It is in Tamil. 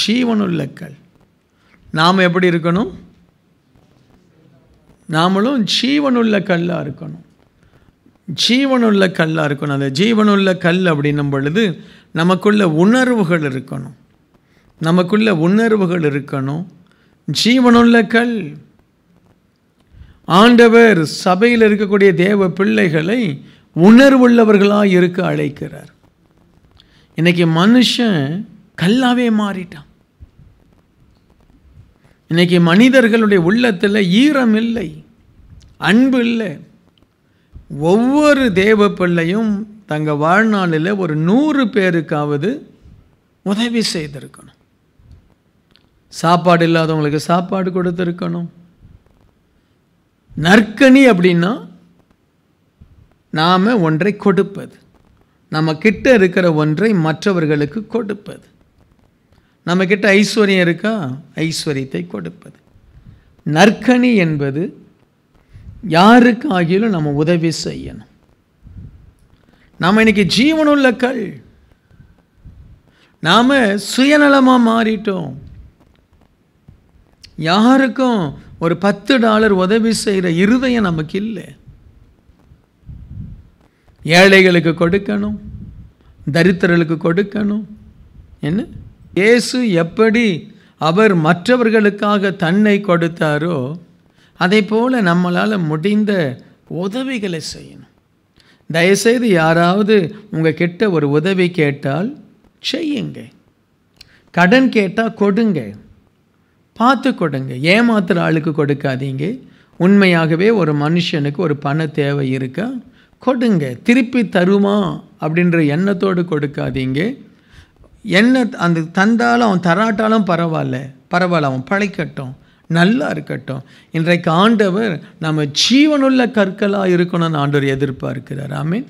ஜீவனுள்ளக்கள் நாம் எப்படி இருக்கணும் நாமளும் ஜீவனுள்ள கல்லாக இருக்கணும் ஜீவனுள்ள கல்லாக இருக்கணும் அந்த ஜீவனுள்ள கல் அப்படின்னும் பொழுது நமக்குள்ள உணர்வுகள் இருக்கணும் நமக்குள்ள உணர்வுகள் இருக்கணும் ஜீவனுள்ள கல் ஆண்டவர் சபையில் இருக்கக்கூடிய தேவ பிள்ளைகளை உணர்வுள்ளவர்களாக இருக்க அழைக்கிறார் இன்றைக்கி மனுஷன் கல்லாவே மாறிட்டான் இன்னைக்கு மனிதர்களுடைய உள்ளத்தில் ஈரம் இல்லை அன்பு இல்லை ஒவ்வொரு தேவ பிள்ளையும் தங்கள் வாழ்நாளில் ஒரு நூறு பேருக்காவது உதவி செய்திருக்கணும் சாப்பாடு இல்லாதவங்களுக்கு சாப்பாடு கொடுத்துருக்கணும் நற்கனி அப்படின்னா நாம் ஒன்றை கொடுப்பது நம்ம கிட்ட இருக்கிற ஒன்றை மற்றவர்களுக்கு கொடுப்பது நம்மக்கிட்ட ஐஸ்வர்யம் இருக்கா ஐஸ்வர்யத்தை கொடுப்பது நற்கனி என்பது யாருக்காகிலும் நம்ம உதவி செய்யணும் நாம் இன்னைக்கு ஜீவனுள்ள கல் நாம் சுயநலமாக மாறிட்டோம் யாருக்கும் ஒரு பத்து டாலர் உதவி செய்கிற இருதயம் நமக்கு இல்லை ஏழைகளுக்கு கொடுக்கணும் தரித்திரளுக்கு கொடுக்கணும் என்ன இயேசு எப்படி அவர் மற்றவர்களுக்காக தன்னை கொடுத்தாரோ அதே போல் நம்மளால் முடிந்த உதவிகளை செய்யணும் தயவுசெய்து யாராவது உங்கள் கிட்ட ஒரு உதவி கேட்டால் செய்யுங்க கடன் கேட்டால் கொடுங்க பார்த்து கொடுங்க ஏமாத்துகிற ஆளுக்கு கொடுக்காதீங்க உண்மையாகவே ஒரு மனுஷனுக்கு ஒரு பண தேவை இருக்கா கொடுங்க திருப்பி தருமா அப்படின்ற எண்ணத்தோடு கொடுக்காதீங்க என்ன அந்த தந்தாலும் அவன் தராட்டாலும் பரவாயில்ல பரவாயில்ல அவன் பழைக்கட்டும் நல்லா இருக்கட்டும் இன்றைக்கு ஆண்டவர் நம்ம ஜீவனுள்ள கற்களாக இருக்கணும்னு ஆண்டவர் எதிர்பார்க்கிறார் ஆமீன்